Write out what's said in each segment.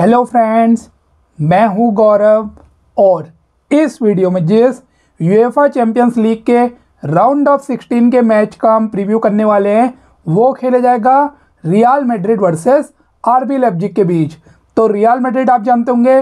hello friends मैं हूं गौरव और इस वीडियो में जिस यूएफा चैम्पियंस लीग के राउंड ऑफ 16 के मैच का हम प्रीव्यू करने वाले हैं वो खेला जाएगा Real Madrid versus RB Leipzig के बीच तो रियाल मैड्रिड आप जानते होंगे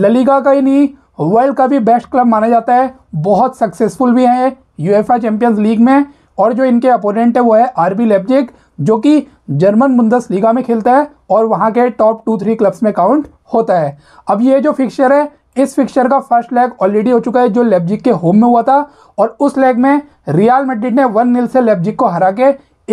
ललिगा का ही नहीं वर्ल्ड का भी बेस्ट क्लब माना जाता है बहुत सक्सेसफुल भी है यूएफा चैम्पियंस लीग में और जो इनके अपोनेंट है वो है आरबी बी जो कि जर्मन मुंदस लीगा में खेलता है और वहाँ के टॉप टू थ्री क्लब्स में काउंट होता है अब ये जो फिक्सचर है इस फिक्सचर का फर्स्ट लेग ऑलरेडी हो चुका है जो लेबजिक के होम में हुआ था और उस लेग में रियाल मेड्रिड ने वन नील से लेबजिक को हरा के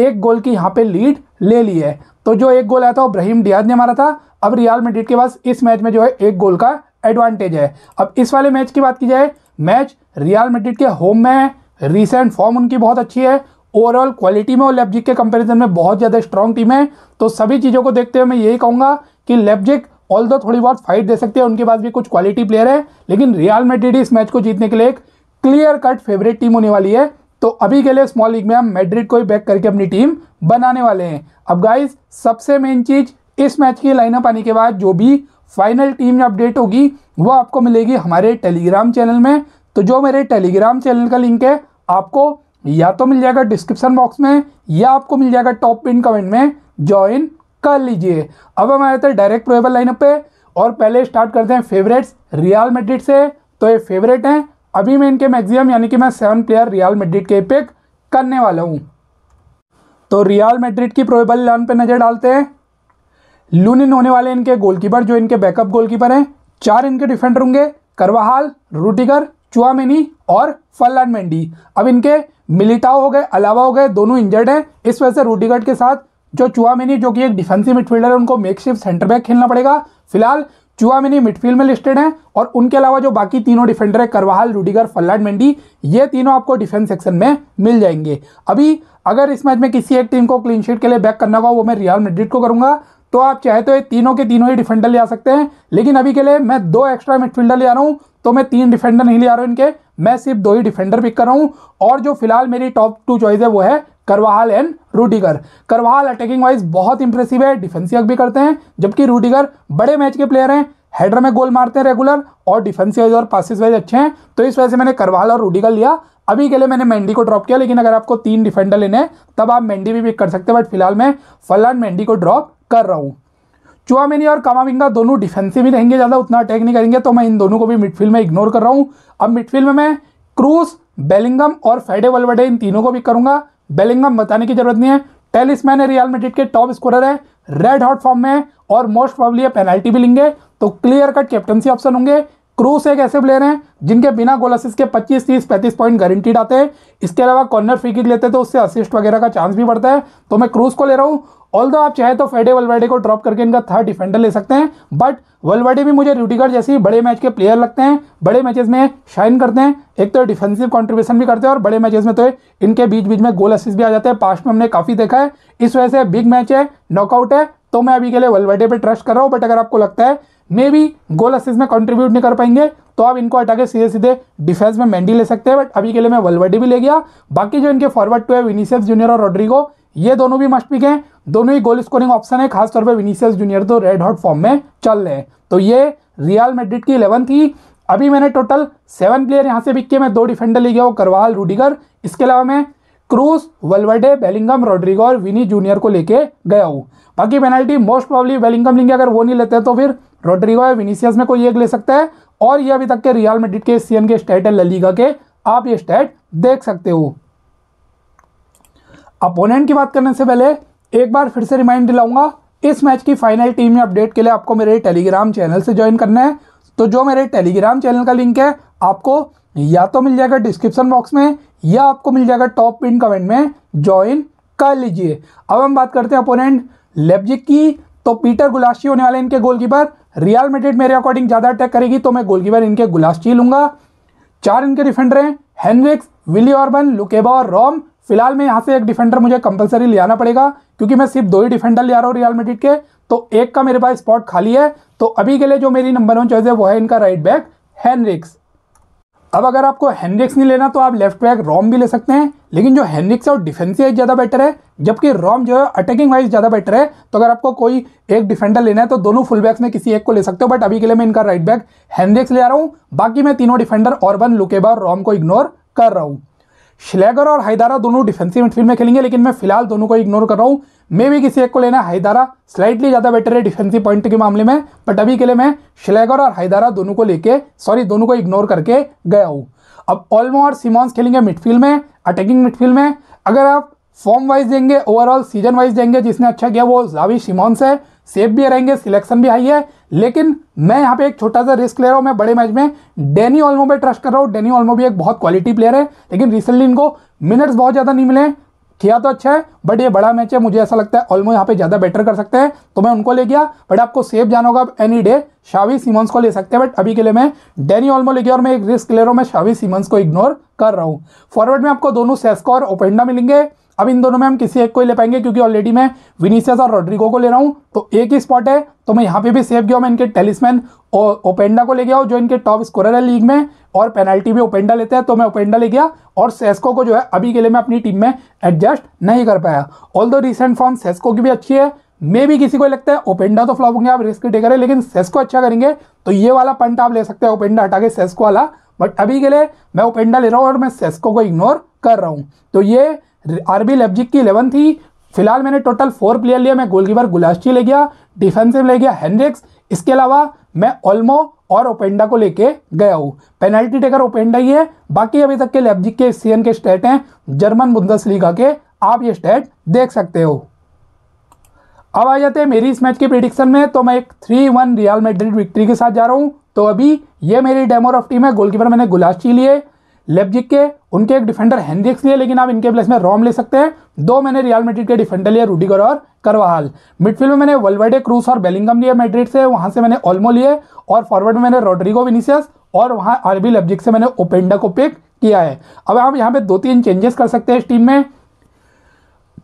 एक गोल की यहाँ पे लीड ले ली है तो जो एक गोल आया था वो ब्राहिम डियाज ने मारा था अब रियाल मेड्रिड के पास इस मैच में जो है एक गोल का एडवांटेज है अब इस वाले मैच की बात की जाए मैच रियाल मेड्रिड के होम में है रिसेंट फॉर्म उनकी बहुत अच्छी है ओवरऑल क्वालिटी में और लेपजिक के कंपैरिजन में बहुत ज़्यादा स्ट्रॉन्ग टीम है तो सभी चीज़ों को देखते हुए मैं यही कहूँगा कि लेपजिक ऑल दो थोड़ी बहुत फाइट दे सकते हैं उनके पास भी कुछ क्वालिटी प्लेयर है लेकिन रियल मेड्रिड इस मैच को जीतने के लिए एक क्लियर कट फेवरेट टीम होने वाली है तो अभी के लिए स्मॉल लीग में हम मेड्रिड को ही बैक करके अपनी टीम बनाने वाले हैं अब गाइज सबसे मेन चीज़ इस मैच की लाइनअप आने के बाद जो भी फाइनल टीम अपडेट होगी वो आपको मिलेगी हमारे टेलीग्राम चैनल में तो जो मेरे टेलीग्राम चैनल का लिंक है आपको या तो मिल जाएगा डिस्क्रिप्शन बॉक्स में या आपको मिल जाएगा टॉप पिन कमेंट में ज्वाइन कर लीजिए अब हम आए थे डायरेक्ट प्रोएबल लाइनअप पे और पहले स्टार्ट करते हैं फेवरेट्स रियल मेड्रिड से तो ये फेवरेट हैं अभी मैं इनके मैक्सिमम यानी कि मैं सेवन प्लेयर रियल मेड्रिड के पिक करने वाला हूँ तो रियल मेड्रिड की प्रोएबल लाइन पे नज़र डालते हैं लूनिन होने वाले इनके गोलकीपर जो इनके बैकअप गोलकीपर हैं चार इनके डिफेंडर होंगे करवाहाल रूटिगर चुआमिनी और फर्लान मेंडी अब इनके मिलिटाओ हो गए अलावा हो गए दोनों इंजर्ड हैं इस वजह से रूडीगढ़ के साथ जो चुआमिनी जो कि एक डिफेंसिव मिडफील्डर है उनको मेकशिफ्ट सेंटर बैक खेलना पड़ेगा फिलहाल चुआमिनी मिडफील्ड में लिस्टेड हैं और उनके अलावा जो बाकी तीनों डिफेंडर है करवाहाल रूडीगर फल्लाड मेंडी ये तीनों आपको डिफेंस सेक्शन में मिल जाएंगे अभी अगर इस मैच में किसी एक टीम को क्लीन शीट के लिए बैक करना होगा वो मैं रियल मेड्रिड को करूंगा तो आप चाहे तो ये तीनों के तीनों ही डिफेंडर ले आ सकते हैं लेकिन अभी के लिए मैं दो एक्स्ट्रा मिडफील्डर ले आ रहा हूँ तो मैं तीन डिफेंडर नहीं ले आ रहा हूँ इनके मैं सिर्फ दो ही डिफेंडर पिक कर रहा हूँ और जो फिलहाल मेरी टॉप टू चॉइस है वो है Carvajal and Rudiger Carvajal attacking wise बहुत इंप्रेसिव है डिफेंसिव भी करते हैं जबकि रूटीगर बड़े मैच के प्लेयर हैं हेडर में गोल मारते हैं रेगुलर और डिफेंस वाइज और पासिस वाइज अच्छे हैं तो इस वजह से मैंने करवाल और रूडीगर लिया अभी के लिए मैंने मेंडी को ड्रॉप किया लेकिन अगर आपको तीन डिफेंडर लेने हैं तब आप मेंडी भी पिक कर सकते हैं बट फिलहाल मैं फलान मेंडी को ड्रॉप कर रहा हूँ चुआमेनी और कामाविंगा दोनों डिफेंसिव ही रहेंगे ज़्यादा उतना अटैक नहीं करेंगे तो मैं इन दोनों को भी मिडफील्ड में इग्नोर कर रहा हूँ अब मिडफील्ड में मैं क्रूस बेलिंगम और फेडे वलवडे इन तीनों को भी करूँगा बेलिंगम बताने की जरूरत नहीं है टेलिसमैन है रियल मेडिट के टॉप स्कोरर है रेड हॉट फॉर्म में और मोस्ट प्रॉब्ली पेनल्टी भी लेंगे तो क्लियर कट कैप्टनसी ऑप्शन होंगे क्रूस एक ऐसे प्लेयर हैं जिनके बिना गोल असिस्ट के 25 30 35 पॉइंट गारंटीड आते हैं इसके अलावा कॉर्नर फ्री किक लेते हैं तो उससे असिस्ट वगैरह का चांस भी बढ़ता है तो मैं क्रूस को ले रहा हूँ ऑल आप चाहे तो फेडे वलवाडे को ड्रॉप करके इनका थर्ड डिफेंडर ले सकते हैं बट वलवाडे भी मुझे रूटीगर जैसे ही बड़े मैच के प्लेयर लगते हैं बड़े मैचेस में शाइन करते हैं एक तो डिफेंसिव कॉन्ट्रीब्यूशन भी करते हैं और बड़े मैचेस में तो इनके बीच बीच में गोल असिस्ट भी आ जाते हैं पास्ट में हमने काफ़ी देखा है इस वजह से बिग मैच है नॉकआउट है तो मैं अभी के लिए वलवाडे पर ट्रस्ट कर रहा हूँ बट अगर आपको लगता है मे बी गोल असिस्ट में कंट्रीब्यूट नहीं कर पाएंगे तो आप इनको हटा के सीधे सीधे डिफेंस में मेंडी ले सकते हैं बट अभी के लिए मैं वलवाडे भी ले गया बाकी जो इनके फॉरवर्ड टू है विनीसियस जूनियर और रोड्रिगो ये दोनों भी मस्ट पिक हैं दोनों ही गोल स्कोरिंग ऑप्शन है खासतौर पर विनीसियस जूनियर तो रेड हॉट फॉर्म में चल रहे हैं तो ये रियल मेड्रिड की इलेवन थी अभी मैंने टोटल सेवन प्लेयर यहाँ से पिक किए मैं दो डिफेंडर ले गया करवाल रूडिगर इसके अलावा मैं क्रूस वलवर्डे बेलिंगम रोड्रिगो और विनी जूनियर को लेके गया हूँ बाकी पेनल्टी मोस्ट प्रॉब्ली बेलिंगम लेंगे अगर वो नहीं लेते तो फिर रोड्रिगो या विनीसियस में कोई एक ले सकता है और ये अभी तक के रियल मेड्रिड के सीएन के स्टेट है ललीगा के आप ये स्टैट देख सकते हो अपोनेंट की बात करने से पहले एक बार फिर से रिमाइंड दिलाऊंगा इस मैच की फाइनल टीम में अपडेट के लिए आपको मेरे टेलीग्राम चैनल से ज्वाइन करना है तो जो मेरे टेलीग्राम चैनल का लिंक है आपको या तो मिल जाएगा डिस्क्रिप्शन बॉक्स में या आपको मिल जाएगा टॉप पिन कमेंट में ज्वाइन कर लीजिए अब हम बात करते हैं अपोनेंट लेबजिक की तो पीटर गुलास्टी होने वाले इनके गोलकीपर रियल मेड्रिड मेरे अकॉर्डिंग ज़्यादा अटैक करेगी तो मैं गोलकीपर इनके गुलास्टी लूंगा चार इनके डिफेंडर हैं हेनरिक्स विली ऑर्बन लुकेबा और रॉम फिलहाल मैं यहाँ से एक डिफेंडर मुझे कंपलसरी ले आना पड़ेगा क्योंकि मैं सिर्फ दो ही डिफेंडर ले आ रहा हूँ रियल मेडिट के तो एक का मेरे पास स्पॉट खाली है तो अभी के लिए जो मेरी नंबर वन चॉइस है वो है इनका राइट बैक हैनरिक्स अब अगर आपको हैनरिक्स नहीं लेना तो आप लेफ्ट बैक रॉम भी ले सकते हैं लेकिन जो हैनरिक्स है वो डिफेंसिव ज़्यादा बेटर है जबकि रॉम जो है अटैकिंग वाइज ज़्यादा बेटर है तो अगर आपको कोई एक डिफेंडर लेना है तो दोनों फुल बैक्स में किसी एक को ले सकते हो बट अभी के लिए मैं इनका राइट बैक हैनरिक्स ले आ रहा हूँ बाकी मैं तीनों डिफेंडर और बन लुकेबा और रॉम को इग्नोर कर रहा हूँ श्लेगर और हैदारा दोनों डिफेंसिव मिडफील्ड में खेलेंगे लेकिन मैं फिलहाल दोनों को इग्नोर कर रहा हूँ मे भी किसी एक को लेना हैदारा स्लाइटली ज़्यादा बेटर है डिफेंसिव पॉइंट के मामले में बट अभी के लिए मैं श्लेगर और हैदारा दोनों को लेके सॉरी दोनों को इग्नोर करके गया हूँ अब ऑलमो और सीमॉन्स खेलेंगे मिडफील्ड में अटैकिंग मिडफील्ड में अगर आप फॉर्म वाइज देंगे ओवरऑल सीजन वाइज देंगे जिसने अच्छा किया वो जावी सीमॉन्स है सेफ भी रहेंगे सिलेक्शन भी हाई है लेकिन मैं यहाँ पे एक छोटा सा रिस्क ले रहा हूँ मैं बड़े मैच में डेनी ऑलमो पे ट्रस्ट कर रहा हूँ डेनी ऑलमो भी एक बहुत क्वालिटी प्लेयर है लेकिन रिसेंटली इनको मिनट्स बहुत ज़्यादा नहीं मिले किया तो अच्छा है बट ये बड़ा मैच है मुझे ऐसा लगता है ऑलमो यहाँ पे ज़्यादा बेटर कर सकते हैं तो मैं उनको ले गया बट आपको सेफ जाना होगा एनी डे शावी सीमंस को ले सकते हैं बट अभी के लिए मैं डेनी ऑलमो ले गया और मैं एक रिस्क ले रहा हूँ मैं शावी सीमंस को इग्नोर कर रहा हूँ फॉरवर्ड में आपको दोनों सेस्को और ओपेंडा मिलेंगे अब इन दोनों में हम किसी एक को ही ले पाएंगे क्योंकि ऑलरेडी मैं विनीसियस और रोड्रिगो को ले रहा हूँ तो एक ही स्पॉट है तो मैं यहाँ पे भी सेफ गया मैं इनके टेलिसमैन और ओपेंडा को ले गया हूँ जो इनके टॉप स्कोरर है लीग में और पेनल्टी भी ओपेंडा लेते हैं तो मैं ओपेंडा ले गया और सेस्को को जो है अभी के लिए मैं अपनी टीम में एडजस्ट नहीं कर पाया ऑल दो रिसेंट फॉर्म सेस्को की भी अच्छी है मे भी किसी को लगता है ओपेंडा तो फ्लॉप होंगे आप रिस्क टेकर है लेकिन सेस्को अच्छा करेंगे तो ये वाला पंट आप ले सकते हैं ओपेंडा हटा के सेस्को वाला बट अभी के लिए मैं ओपेंडा ले रहा हूँ और मैं सेस्को को इग्नोर कर रहा हूँ तो ये आरबी लेपजिक की इलेवन थी फिलहाल मैंने टोटल फोर प्लेयर लिया मैं गोलकीपर गुलास्टी ले गया डिफेंसिव ले गया हेनरिक्स इसके अलावा मैं ओलमो और ओपेंडा को लेके गया हूँ पेनल्टी टेकर ओपेंडा ही है बाकी अभी तक के लेपजिक के सीएन के स्टेट हैं जर्मन बुंदस लीगा के आप ये स्टेट देख सकते हो अब आ जाते हैं मेरी इस मैच के प्रिडिक्शन में तो मैं एक three one Real Madrid victory के साथ जा रहा हूँ तो अभी ये मेरी डेमोर ऑफ टीम है गोलकीपर मैंने गुलास्टी लिए लेबजिक के उनके एक डिफेंडर हेनरिक्स लिए लेकिन आप इनके प्लेस में रॉम ले सकते हैं दो मैंने रियल मेड्रिड के डिफेंडर लिए रूडीगर और करवाहाल मिडफील्ड में मैंने वलवर्डे क्रूस और बेलिंगम लिए मेड्रिड से वहां से मैंने ऑलमो लिए और फॉरवर्ड में मैंने रोड्रिगो विनीसियस और वहां आरबी लेबजिक से मैंने ओपेंडा को पिक किया है अब आप यहाँ पे दो तीन चेंजेस कर सकते हैं इस टीम में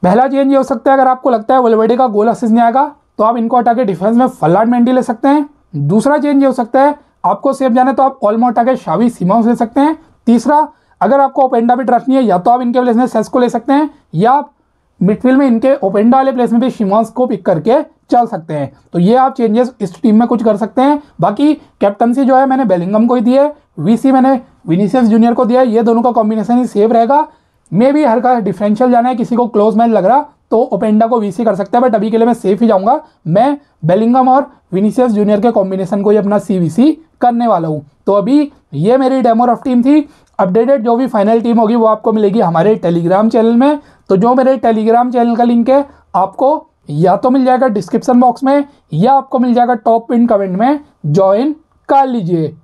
पहला चेंज ये हो सकता है अगर आपको लगता है वलवर्डे का गोल असिस्ट नहीं आएगा तो आप इनको हटा के डिफेंस में फलाड मेंडी ले सकते हैं दूसरा चेंज ये हो सकता है आपको सेफ जाना तो आप ऑलमो हटा के शावी सीमा ले सकते हैं तीसरा अगर आपको ओपेंडा ट्रस्ट रखनी है या तो आप इनके प्लेस में सेस को ले सकते हैं या आप मिडफील्ड में इनके ओपेंडा वाले प्लेस में भी शिमॉन्स को पिक करके चल सकते हैं तो ये आप चेंजेस इस टीम में कुछ कर सकते हैं बाकी कैप्टनसी जो है मैंने बेलिंगम को ही दी है वीसी मैंने विनीसियस जूनियर को दिया है ये दोनों का कॉम्बिनेशन ही सेफ रहेगा मे भी हर का डिफरेंशियल जाना है किसी को क्लोज मैच लग रहा तो ओपेंडा को वीसी कर सकता है बट अभी के लिए मैं सेफ ही जाऊंगा मैं बेलिंगम और विनीसियस जूनियर के कॉम्बिनेशन को ही अपना सी करने वाला हूँ तो अभी ये मेरी डेमो रफ टीम थी अपडेटेड जो भी फाइनल टीम होगी वो आपको मिलेगी हमारे टेलीग्राम चैनल में तो जो मेरे टेलीग्राम चैनल का लिंक है आपको या तो मिल जाएगा डिस्क्रिप्शन बॉक्स में या आपको मिल जाएगा टॉप पिन कमेंट में ज्वाइन कर लीजिए